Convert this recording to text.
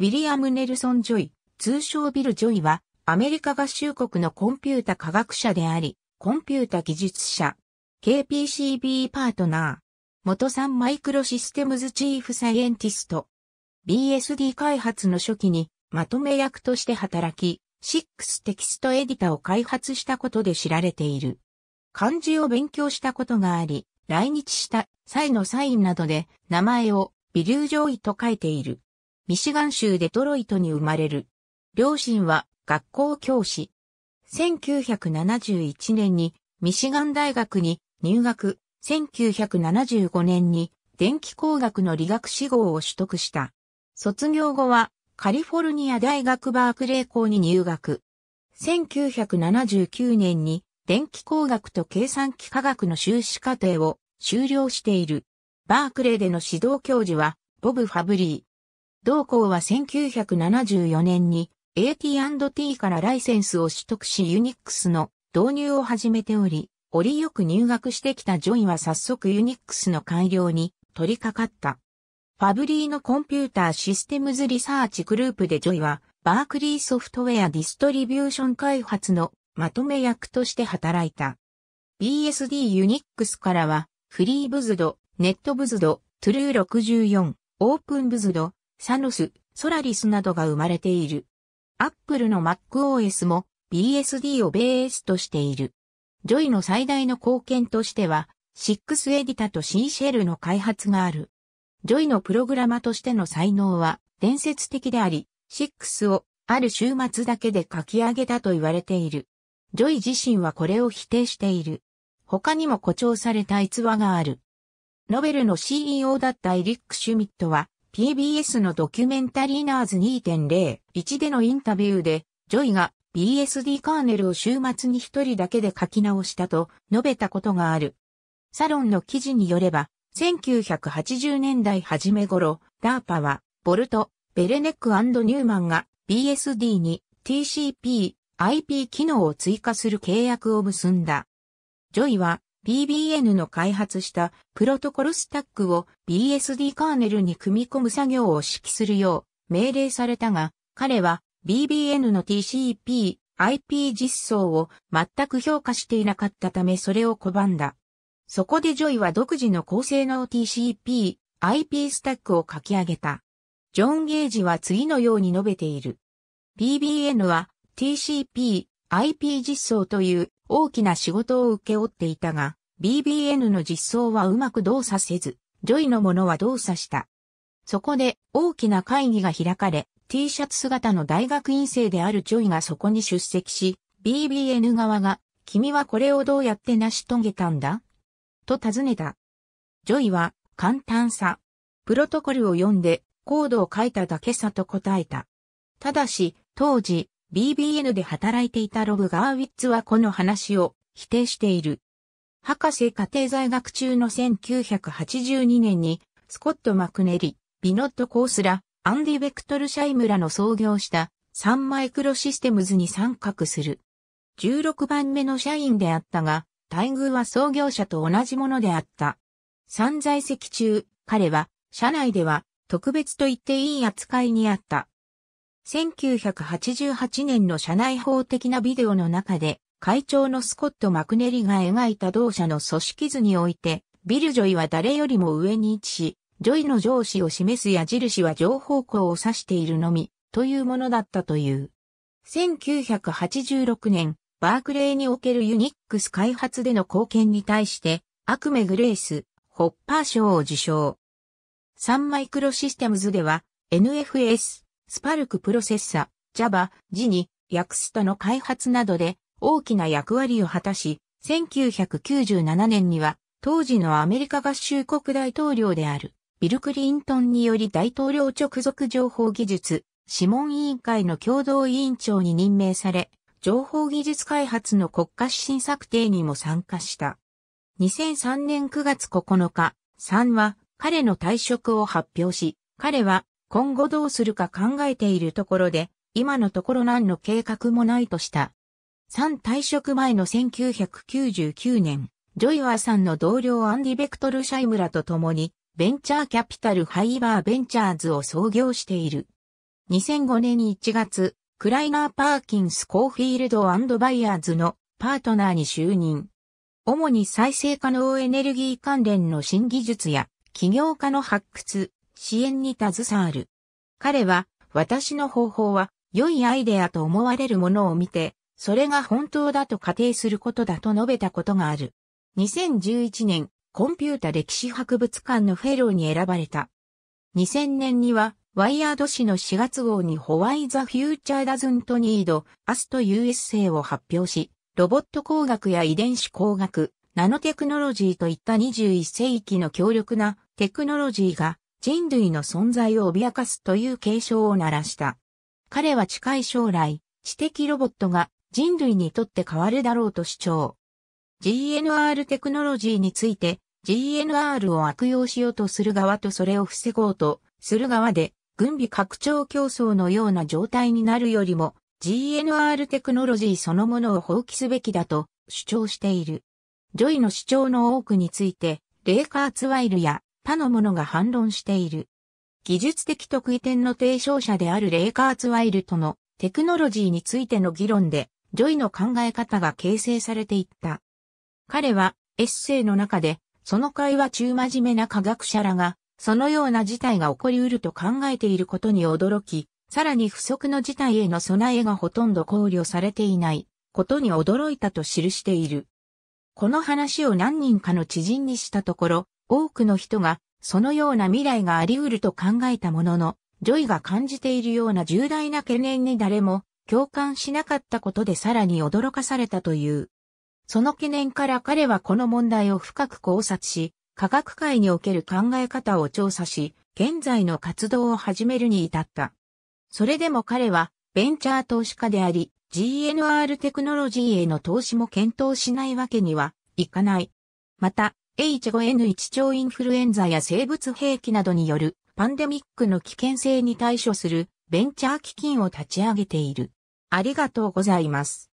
ウィリアム・ネルソン・ジョイ、通称ビル・ジョイは、アメリカ合衆国のコンピュータ科学者であり、コンピュータ技術者、KPCB パートナー、元サンマイクロシステムズチーフサイエンティスト、BSD 開発の初期にまとめ役として働き、6テキストエディタを開発したことで知られている。漢字を勉強したことがあり、来日した際のサインなどで名前をビリュー・ジョイと書いている。ミシガン州デトロイトに生まれる。両親は学校教師。1971年にミシガン大学に入学、1975年に電気工学の理学士号を取得した。卒業後はカリフォルニア大学バークレー校に入学。1979年に電気工学と計算機科学の修士課程を修了している。バークレーでの指導教授はボブ・ファブリー。同校は1974年に AT&T からライセンスを取得しユニックスの導入を始めており、折よく入学してきたジョイは早速ユニックスの改良に取り掛かった。ファブリーのコンピューターシステムズリサーチグループでジョイはバークリーソフトウェアディストリビューション開発のまとめ役として働いた。BSD ユニックスからはフリーブズド、ネットブズド、トゥルー64、オープンブズド、サノス、ソラリスなどが生まれている。アップルの MacOS も BSD をベースとしている。ジョイの最大の貢献としては、シックスエディタとシーシェルの開発がある。ジョイのプログラマとしての才能は伝説的であり、シックスをある週末だけで書き上げたと言われている。ジョイ自身はこれを否定している。他にも誇張された逸話がある。ノベルの CEO だったエリック・シュミットは、TBS のドキュメンタリーナーズ2.01でのインタビューで、ジョイが BSD カーネルを週末に一人だけで書き直したと述べたことがある。サロンの記事によれば、1980年代初め頃、ダーパは、ボルト、ベレネックニューマンが BSD に TCP、IP 機能を追加する契約を結んだ。ジョイは PBN の開発したプロトコルスタックを BSD カーネルに組み込む作業を指揮するよう命令されたが、彼は BBN の TCP、IP 実装を全く評価していなかったためそれを拒んだ。そこでジョイは独自の高性能 TCP、IP スタックを書き上げた。ジョン・ゲージは次のように述べている。BBN は TCP、IP 実装という大きな仕事を受け負っていたが、BBN の実装はうまく動作せず、ジョイのものは動作した。そこで大きな会議が開かれ、T シャツ姿の大学院生であるジョイがそこに出席し、BBN 側が、君はこれをどうやって成し遂げたんだと尋ねた。ジョイは、簡単さ。プロトコルを読んで、コードを書いただけさと答えた。ただし、当時、BBN で働いていたロブ・ガーウィッツはこの話を否定している。博士家庭在学中の1982年に、スコット・マクネリ、ビノット・コースラ、アンディ・ベクトル・シャイムラの創業したサンマイクロシステムズに参画する。16番目の社員であったが、待遇は創業者と同じものであった。散在籍中、彼は、社内では、特別と言っていい扱いにあった。1988年の社内法的なビデオの中で、会長のスコット・マクネリが描いた同社の組織図において、ビル・ジョイは誰よりも上に位置し、ジョイの上司を示す矢印は上方向を指しているのみ、というものだったという。1986年、バークレーにおけるユニックス開発での貢献に対して、アクメ・グレース、ホッパー賞を受賞。サンマイクロシステムズでは、NFS、スパルクプロセッサ、Java、ジニ、ヤクストの開発などで、大きな役割を果たし、1997年には当時のアメリカ合衆国大統領であるビル・クリントンにより大統領直属情報技術諮問委員会の共同委員長に任命され、情報技術開発の国家指針策定にも参加した。2003年9月9日、3は彼の退職を発表し、彼は今後どうするか考えているところで、今のところ何の計画もないとした。三退職前の1999年、ジョイワーさんの同僚アンディ・ベクトル・シャイムラと共に、ベンチャーキャピタル・ハイバー・ベンチャーズを創業している。2005年1月、クライナー・パーキンス・コーフィールドバイヤーズのパートナーに就任。主に再生可能エネルギー関連の新技術や起業家の発掘、支援に携わる。彼は、私の方法は良いアイデアと思われるものを見て、それが本当だと仮定することだと述べたことがある。2011年、コンピュータ歴史博物館のフェローに選ばれた。2000年には、ワイヤード誌の4月号にホワイザ・フューチャー・ダズント・ニード・アスト・ユー・エッセイを発表し、ロボット工学や遺伝子工学、ナノテクノロジーといった21世紀の強力なテクノロジーが人類の存在を脅かすという警鐘を鳴らした。彼は近い将来、知的ロボットが人類にとって変わるだろうと主張。GNR テクノロジーについて GNR を悪用しようとする側とそれを防ごうとする側で軍備拡張競争のような状態になるよりも GNR テクノロジーそのものを放棄すべきだと主張している。ジョイの主張の多くについて、レイカーツワイルや他の者が反論している。技術的特異点の提唱者であるレイカーツワイルとのテクノロジーについての議論で、ジョイの考え方が形成されていった。彼はエッセイの中で、その会話中真面目な科学者らが、そのような事態が起こりうると考えていることに驚き、さらに不測の事態への備えがほとんど考慮されていないことに驚いたと記している。この話を何人かの知人にしたところ、多くの人がそのような未来があり得ると考えたものの、ジョイが感じているような重大な懸念に誰も共感しなかったことでさらに驚かされたという。その懸念から彼はこの問題を深く考察し、科学界における考え方を調査し、現在の活動を始めるに至った。それでも彼は、ベンチャー投資家であり、GNR テクノロジーへの投資も検討しないわけにはいかない。また、H5N1 超インフルエンザや生物兵器などによるパンデミックの危険性に対処するベンチャー基金を立ち上げている。ありがとうございます。